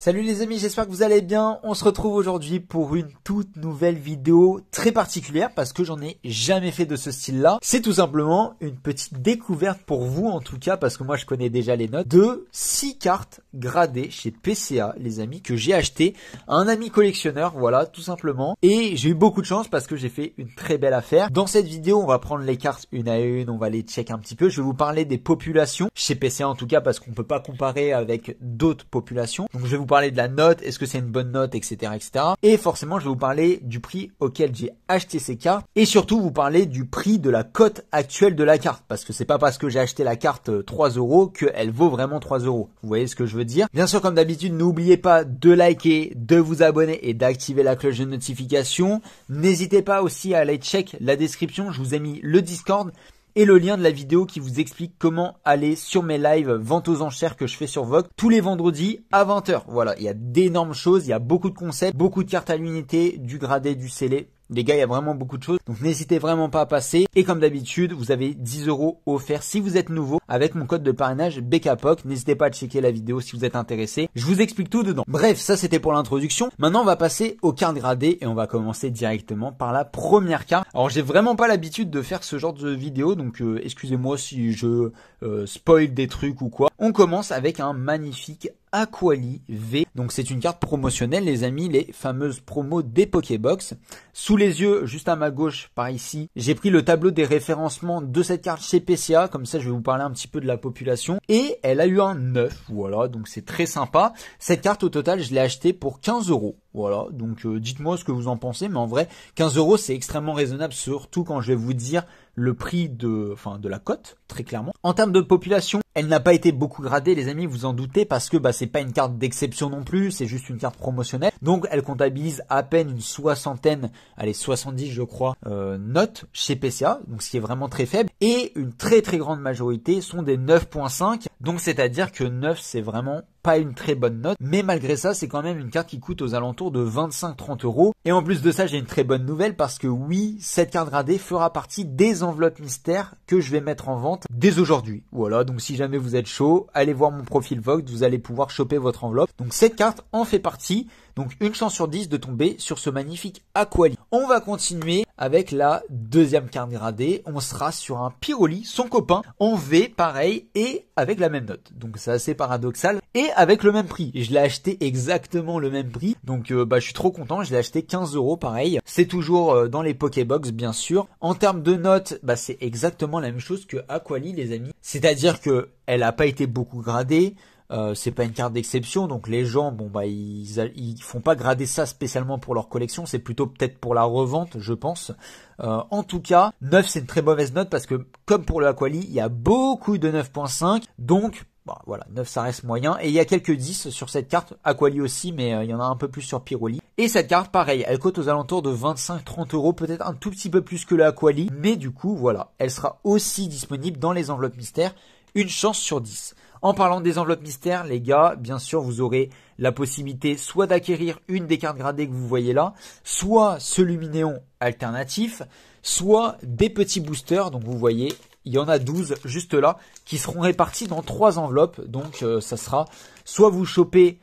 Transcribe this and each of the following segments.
Salut les amis, j'espère que vous allez bien. On se retrouve aujourd'hui pour une toute nouvelle vidéo très particulière parce que j'en ai jamais fait de ce style-là. C'est tout simplement une petite découverte pour vous en tout cas parce que moi je connais déjà les notes de 6 cartes gradées chez PCA les amis que j'ai acheté à un ami collectionneur, voilà tout simplement. Et j'ai eu beaucoup de chance parce que j'ai fait une très belle affaire. Dans cette vidéo, on va prendre les cartes une à une, on va les check un petit peu. Je vais vous parler des populations chez PCA en tout cas parce qu'on peut pas comparer avec d'autres populations. Donc je vais vous parler de la note, est-ce que c'est une bonne note, etc., etc. Et forcément, je vais vous parler du prix auquel j'ai acheté ces cartes et surtout vous parler du prix de la cote actuelle de la carte parce que c'est pas parce que j'ai acheté la carte 3 euh, euros qu'elle vaut vraiment 3 euros. Vous voyez ce que je veux dire Bien sûr, comme d'habitude, n'oubliez pas de liker, de vous abonner et d'activer la cloche de notification. N'hésitez pas aussi à aller check la description. Je vous ai mis le Discord et le lien de la vidéo qui vous explique comment aller sur mes lives vente aux enchères que je fais sur Vogue tous les vendredis à 20h. Voilà, il y a d'énormes choses, il y a beaucoup de concepts, beaucoup de cartes à l'unité, du gradé, du scellé. Les gars, il y a vraiment beaucoup de choses. Donc n'hésitez vraiment pas à passer. Et comme d'habitude, vous avez 10 euros offerts si vous êtes nouveau avec mon code de parrainage BKPOC. N'hésitez pas à checker la vidéo si vous êtes intéressé. Je vous explique tout dedans. Bref, ça c'était pour l'introduction. Maintenant, on va passer aux cartes gradées et on va commencer directement par la première carte. Alors j'ai vraiment pas l'habitude de faire ce genre de vidéo, donc euh, excusez-moi si je euh, spoil des trucs ou quoi. On commence avec un magnifique Aquali V. Donc c'est une carte promotionnelle les amis, les fameuses promos des Pokébox. Sous les yeux, juste à ma gauche, par ici, j'ai pris le tableau des référencements de cette carte chez PCA, comme ça je vais vous parler un petit peu de la population. Et elle a eu un 9, voilà, donc c'est très sympa. Cette carte au total, je l'ai achetée pour 15 euros. Voilà, donc euh, dites-moi ce que vous en pensez, mais en vrai, 15 euros c'est extrêmement raisonnable, surtout quand je vais vous dire le prix de, enfin, de la cote, très clairement. En termes de population, elle n'a pas été beaucoup gradée, les amis, vous en doutez, parce que bah, c'est pas une carte d'exception non plus, c'est juste une carte promotionnelle. Donc elle comptabilise à peine une soixantaine, allez 70 je crois, euh, notes chez PCA, donc ce qui est vraiment très faible. Et une très très grande majorité sont des 9.5, donc c'est-à-dire que 9 c'est vraiment pas une très bonne note, mais malgré ça, c'est quand même une carte qui coûte aux alentours de 25-30 euros. Et en plus de ça, j'ai une très bonne nouvelle parce que oui, cette carte gradée fera partie des enveloppes mystères que je vais mettre en vente dès aujourd'hui. Voilà, donc si jamais vous êtes chaud, allez voir mon profil Vogue, vous allez pouvoir choper votre enveloppe. Donc cette carte en fait partie, donc une chance sur 10 de tomber sur ce magnifique Aquali. On va continuer avec la deuxième carte gradée, on sera sur un Piroli, son copain, en V, pareil, et avec la même note. Donc c'est assez paradoxal. Et avec le même prix. Je l'ai acheté exactement le même prix. Donc euh, bah, je suis trop content, je l'ai acheté 15 euros, pareil. C'est toujours euh, dans les Pokébox, bien sûr. En termes de notes, bah, c'est exactement la même chose que Aquali, les amis. C'est-à-dire que elle n'a pas été beaucoup gradée. Euh, c'est pas une carte d'exception, donc les gens, bon bah ils, font pas grader ça spécialement pour leur collection, c'est plutôt peut-être pour la revente, je pense. Euh, en tout cas, 9 c'est une très mauvaise note parce que comme pour le Aquali, il y a beaucoup de 9.5, donc bah voilà, 9 ça reste moyen. Et il y a quelques 10 sur cette carte, Aquali aussi, mais euh, il y en a un peu plus sur Piroli. Et cette carte, pareil, elle coûte aux alentours de 25-30 euros, peut-être un tout petit peu plus que le Aquali, mais du coup, voilà, elle sera aussi disponible dans les enveloppes mystères, une chance sur 10. En parlant des enveloppes mystères, les gars, bien sûr, vous aurez la possibilité soit d'acquérir une des cartes gradées que vous voyez là, soit ce Luminéon alternatif, soit des petits boosters. Donc vous voyez, il y en a 12 juste là qui seront répartis dans trois enveloppes. Donc euh, ça sera soit vous chopez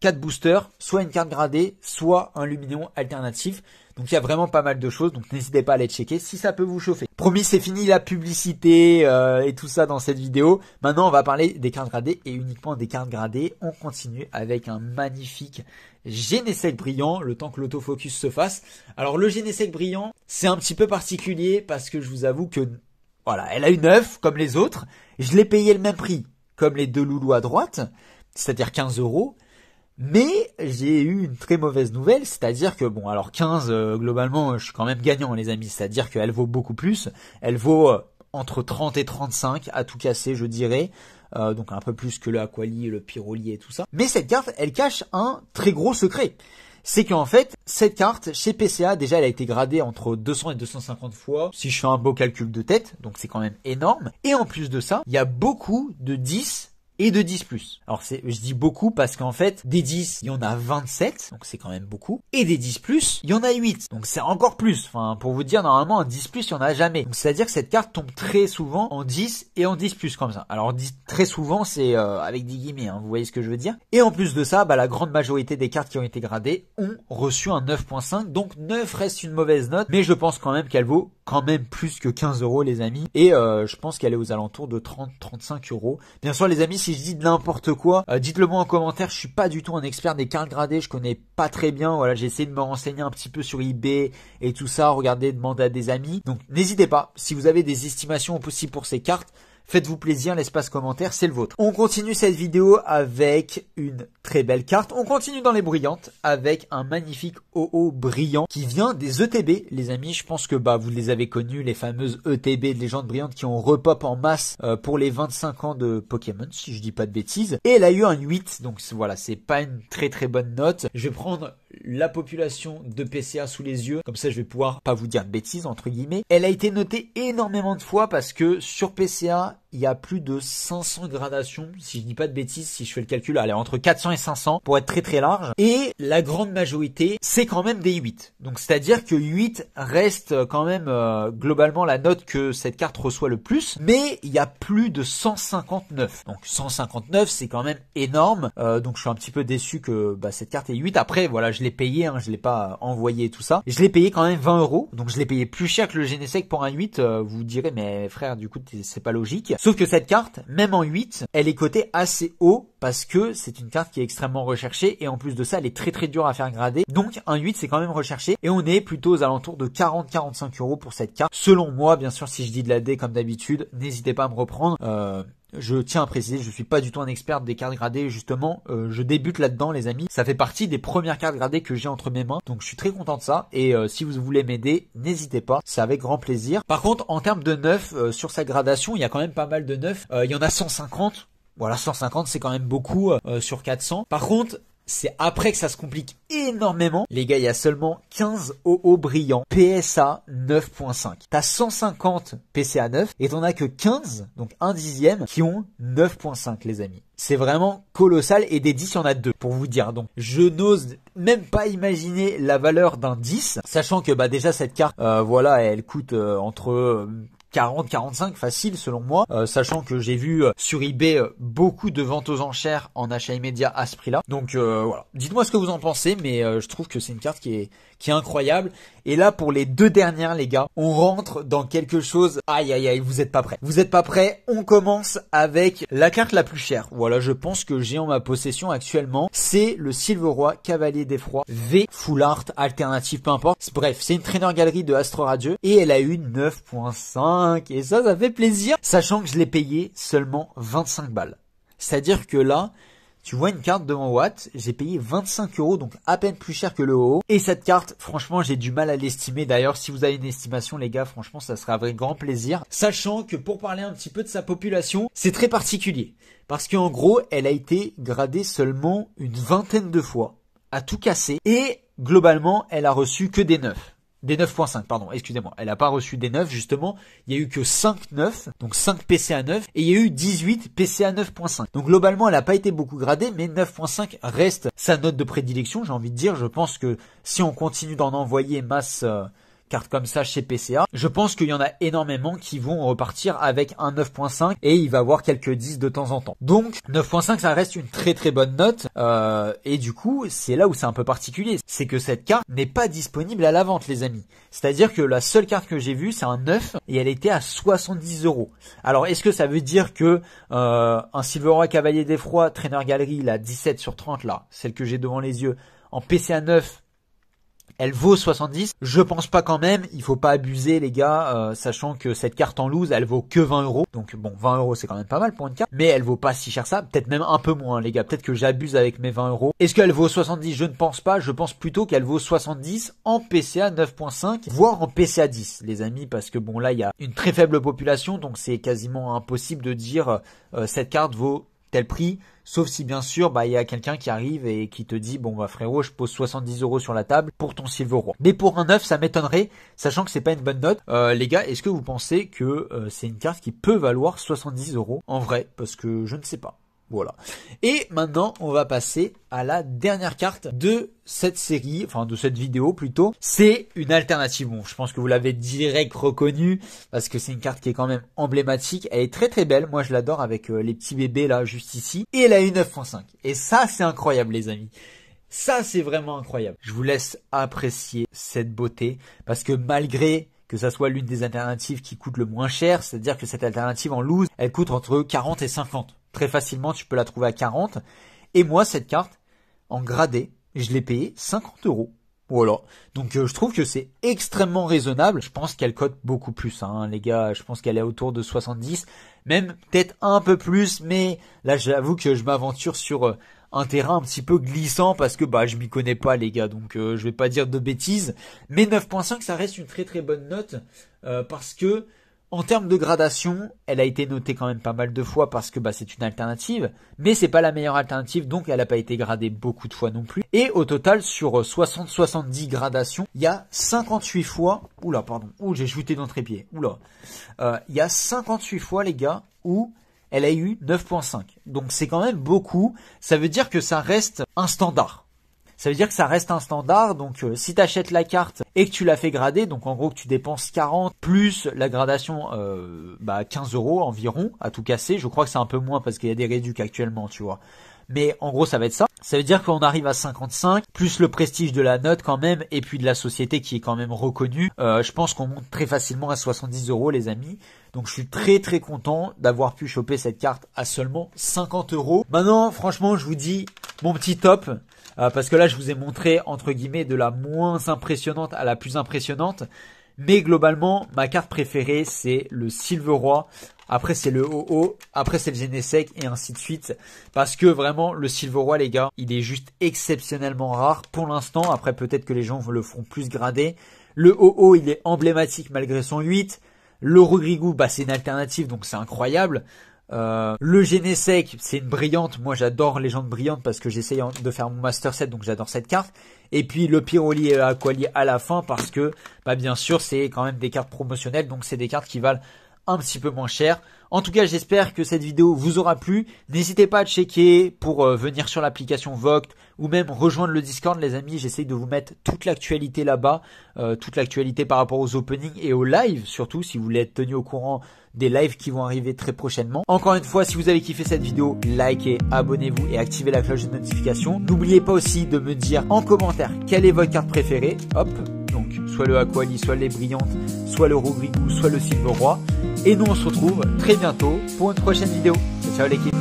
4 boosters, soit une carte gradée, soit un Luminéon alternatif. Donc il y a vraiment pas mal de choses, donc n'hésitez pas à aller checker si ça peut vous chauffer. Promis, c'est fini la publicité euh, et tout ça dans cette vidéo. Maintenant, on va parler des cartes gradées et uniquement des cartes gradées. On continue avec un magnifique Genesec brillant, le temps que l'autofocus se fasse. Alors le Genesec brillant, c'est un petit peu particulier parce que je vous avoue que voilà, elle a une œuf comme les autres. Je l'ai payé le même prix comme les deux loulous à droite, c'est-à-dire 15 euros. Mais j'ai eu une très mauvaise nouvelle, c'est-à-dire que bon, alors 15 euh, globalement, je suis quand même gagnant les amis, c'est-à-dire qu'elle vaut beaucoup plus, elle vaut euh, entre 30 et 35 à tout casser, je dirais. Euh, donc un peu plus que le Aquali, le Pyroli et tout ça. Mais cette carte, elle cache un très gros secret. C'est qu'en fait, cette carte, chez PCA, déjà, elle a été gradée entre 200 et 250 fois, si je fais un beau calcul de tête, donc c'est quand même énorme. Et en plus de ça, il y a beaucoup de 10 et de 10 plus. Alors c'est, je dis beaucoup parce qu'en fait, des 10, il y en a 27, donc c'est quand même beaucoup, et des 10 plus, il y en a 8, donc c'est encore plus. Enfin, pour vous dire, normalement, un 10 plus, il y en a jamais. Donc c'est-à-dire que cette carte tombe très souvent en 10 et en 10 plus comme ça. Alors très souvent, c'est euh, avec des guillemets, hein, vous voyez ce que je veux dire. Et en plus de ça, bah, la grande majorité des cartes qui ont été gradées ont reçu un 9.5, donc 9 reste une mauvaise note, mais je pense quand même qu'elle vaut quand même plus que 15 euros les amis, et euh, je pense qu'elle est aux alentours de 30-35 euros. Bien sûr les amis, si je dis de n'importe quoi, euh, dites-le moi en commentaire. Je suis pas du tout un expert des cartes gradées, je connais pas très bien. Voilà, j'ai essayé de me renseigner un petit peu sur eBay et tout ça. Regardez, demandez à des amis. Donc n'hésitez pas. Si vous avez des estimations possibles pour ces cartes, Faites-vous plaisir, l'espace commentaire, c'est le vôtre. On continue cette vidéo avec une très belle carte. On continue dans les brillantes avec un magnifique OO brillant qui vient des ETB. Les amis, je pense que bah vous les avez connus, les fameuses ETB de légende brillante qui ont repop en masse euh, pour les 25 ans de Pokémon, si je dis pas de bêtises. Et elle a eu un 8, donc voilà, c'est pas une très très bonne note. Je vais prendre la population de PCA sous les yeux. Comme ça, je vais pouvoir pas vous dire de bêtises, entre guillemets. Elle a été notée énormément de fois parce que sur PCA, il y a plus de 500 gradations, si je dis pas de bêtises, si je fais le calcul, allez, entre 400 et 500 pour être très très large. Et la grande majorité, c'est quand même des 8. Donc c'est-à-dire que 8 reste quand même euh, globalement la note que cette carte reçoit le plus, mais il y a plus de 159. Donc 159, c'est quand même énorme. Euh, donc je suis un petit peu déçu que bah, cette carte est 8. Après, voilà, je l'ai payé, hein, je l'ai pas envoyé tout ça. Je l'ai payé quand même 20 euros, donc je l'ai payé plus cher que le Genesec pour un 8. Euh, vous direz, mais frère, du coup, c'est pas logique. Sauf que cette carte, même en 8, elle est cotée assez haut parce que c'est une carte qui est extrêmement recherchée et en plus de ça, elle est très très dure à faire grader. Donc un 8, c'est quand même recherché et on est plutôt aux alentours de 40-45 euros pour cette carte. Selon moi, bien sûr, si je dis de la D comme d'habitude, n'hésitez pas à me reprendre. Euh, je tiens à préciser, je suis pas du tout un expert des cartes gradées, justement, euh, je débute là-dedans les amis. Ça fait partie des premières cartes gradées que j'ai entre mes mains, donc je suis très content de ça. Et euh, si vous voulez m'aider, n'hésitez pas, c'est avec grand plaisir. Par contre, en termes de neuf, euh, sur sa gradation, il y a quand même pas mal de neuf. il y en a 150, voilà, 150 c'est quand même beaucoup sur 400. Par contre, c'est après que ça se complique énormément. Les gars, il y a seulement 15 OO brillants PSA 9.5. T'as 150 PCA 9 et t'en as que 15, donc un dixième, qui ont 9.5 les amis. C'est vraiment colossal et des 10, il y en a deux pour vous dire. Donc, je n'ose même pas imaginer la valeur d'un 10, sachant que bah déjà cette carte, euh, voilà, elle coûte euh, entre 40-45 facile selon moi, euh, sachant que j'ai vu euh, sur eBay euh, beaucoup de ventes aux enchères en achat immédiat à ce prix-là. Donc voilà, dites-moi ce que vous en pensez, mais je trouve que c'est une carte qui est qui est incroyable. Et là, pour les deux dernières, les gars, on rentre dans quelque chose. Aïe, aïe, aïe, vous êtes pas prêts. Vous êtes pas prêts. On commence avec la carte la plus chère. Voilà, je pense que j'ai en ma possession actuellement. C'est le Silveroy Cavalier d'Effroi V Full Art Alternative, peu importe. Bref, c'est une traîneur galerie de Astro Radio et elle a eu 9.5. Et ça, ça fait plaisir. Sachant que je l'ai payé seulement 25 balles. C'est-à-dire que là, tu vois une carte de mon Watt, j'ai payé 25 euros, donc à peine plus cher que le haut. Et cette carte, franchement, j'ai du mal à l'estimer. D'ailleurs, si vous avez une estimation, les gars, franchement, ça serait avec grand plaisir. Sachant que pour parler un petit peu de sa population, c'est très particulier. Parce qu'en gros, elle a été gradée seulement une vingtaine de fois, à tout casser. Et globalement, elle a reçu que des neufs. Des 9.5, pardon, excusez-moi. Elle n'a pas reçu des 9, justement. Il n'y a eu que 5 9, donc 5 PC à 9, et il y a eu 18 PC à 9.5. Donc globalement, elle n'a pas été beaucoup gradée, mais 9.5 reste sa note de prédilection, j'ai envie de dire. Je pense que si on continue d'en envoyer masse... Euh, carte comme ça chez PCA. Je pense qu'il y en a énormément qui vont repartir avec un 9.5 et il va avoir quelques 10 de temps en temps. Donc 9.5 ça reste une très très bonne note euh, et du coup c'est là où c'est un peu particulier, c'est que cette carte n'est pas disponible à la vente les amis. C'est-à-dire que la seule carte que j'ai vue c'est un 9 et elle était à 70 euros. Alors est-ce que ça veut dire que euh, un Silveroi Cavalier d'Effroi Trainer Galerie la 17 sur 30 là, celle que j'ai devant les yeux en PCA 9 elle vaut 70. Je pense pas quand même, il faut pas abuser les gars, euh, sachant que cette carte en loose, elle vaut que 20 euros. Donc bon, 20 euros c'est quand même pas mal pour une carte, mais elle vaut pas si cher ça, peut-être même un peu moins les gars, peut-être que j'abuse avec mes 20 euros. Est-ce qu'elle vaut 70 Je ne pense pas, je pense plutôt qu'elle vaut 70 en PCA 9.5, voire en PCA 10 les amis, parce que bon là il y a une très faible population, donc c'est quasiment impossible de dire euh, cette carte vaut tel prix, sauf si bien sûr bah il y a quelqu'un qui arrive et qui te dit bon bah frérot je pose 70 euros sur la table pour ton Roi. Mais pour un 9 ça m'étonnerait, sachant que c'est pas une bonne note. Euh, les gars, est-ce que vous pensez que euh, c'est une carte qui peut valoir 70 euros en vrai Parce que je ne sais pas. Voilà. Et maintenant, on va passer à la dernière carte de cette série, enfin de cette vidéo plutôt. C'est une alternative. Bon, je pense que vous l'avez direct reconnue parce que c'est une carte qui est quand même emblématique. Elle est très très belle. Moi, je l'adore avec euh, les petits bébés là juste ici. Et elle a une 95 Et ça, c'est incroyable, les amis. Ça, c'est vraiment incroyable. Je vous laisse apprécier cette beauté parce que malgré que ça soit l'une des alternatives qui coûte le moins cher, c'est-à-dire que cette alternative en loose, elle coûte entre 40 et 50. Très facilement, tu peux la trouver à 40. Et moi, cette carte, en gradé, je l'ai payée 50 euros. Voilà. Donc euh, je trouve que c'est extrêmement raisonnable. Je pense qu'elle cote beaucoup plus, hein, les gars. Je pense qu'elle est autour de 70, même peut-être un peu plus. Mais là, j'avoue que je m'aventure sur euh, un terrain un petit peu glissant parce que bah je m'y connais pas, les gars. Donc euh, je vais pas dire de bêtises. Mais 9.5, ça reste une très très bonne note parce que en termes de gradation, elle a été notée quand même pas mal de fois parce que bah, c'est une alternative, mais c'est pas la meilleure alternative, donc elle n'a pas été gradée beaucoup de fois non plus. Et au total, sur 60-70 euh, gradations, il y a 58 fois, oula pardon, ouh j'ai shooté dans trépied, oula, euh, il y a 58 fois les gars où elle a eu 9.5. Donc c'est quand même beaucoup, ça veut dire que ça reste un standard ça veut dire que ça reste un standard. Donc euh, si tu achètes la carte et que tu la fais grader, donc en gros que tu dépenses 40 plus la gradation euh, bah 15 euros environ à tout casser. Je crois que c'est un peu moins parce qu'il y a des réduits actuellement, tu vois. Mais en gros ça va être ça. Ça veut dire qu'on arrive à 55, plus le prestige de la note quand même, et puis de la société qui est quand même reconnue. Euh, je pense qu'on monte très facilement à 70 euros les amis. Donc je suis très très content d'avoir pu choper cette carte à seulement 50 euros. Maintenant franchement je vous dis mon petit top. Euh, parce que là je vous ai montré entre guillemets de la moins impressionnante à la plus impressionnante. Mais globalement, ma carte préférée c'est le Silver Roi. Après c'est le OO, après c'est le Genesec et ainsi de suite. Parce que vraiment le Silver Roi les gars, il est juste exceptionnellement rare pour l'instant. Après peut-être que les gens le feront plus grader. Le OO il est emblématique malgré son 8. Le Rugrigou, bah, c'est une alternative, donc c'est incroyable. Euh, le Genesec, c'est une brillante. Moi, j'adore les jambes brillantes parce que j'essaye de faire mon master set, donc j'adore cette carte. Et puis le Pyroli et lit à la fin parce que, bah bien sûr, c'est quand même des cartes promotionnelles, donc c'est des cartes qui valent un petit peu moins cher. En tout cas, j'espère que cette vidéo vous aura plu. N'hésitez pas à checker pour euh, venir sur l'application Voct, ou même rejoindre le Discord les amis, j'essaye de vous mettre toute l'actualité là-bas, euh, toute l'actualité par rapport aux openings et aux lives surtout si vous voulez être tenu au courant des lives qui vont arriver très prochainement. Encore une fois, si vous avez kiffé cette vidéo, likez, abonnez-vous et activez la cloche de notification. N'oubliez pas aussi de me dire en commentaire quelle est votre carte préférée. Hop, donc soit le Aquali, soit les Brillantes, soit le Rougri ou soit le Silver Roi. Et nous on se retrouve très bientôt pour une prochaine vidéo. Ciao l'équipe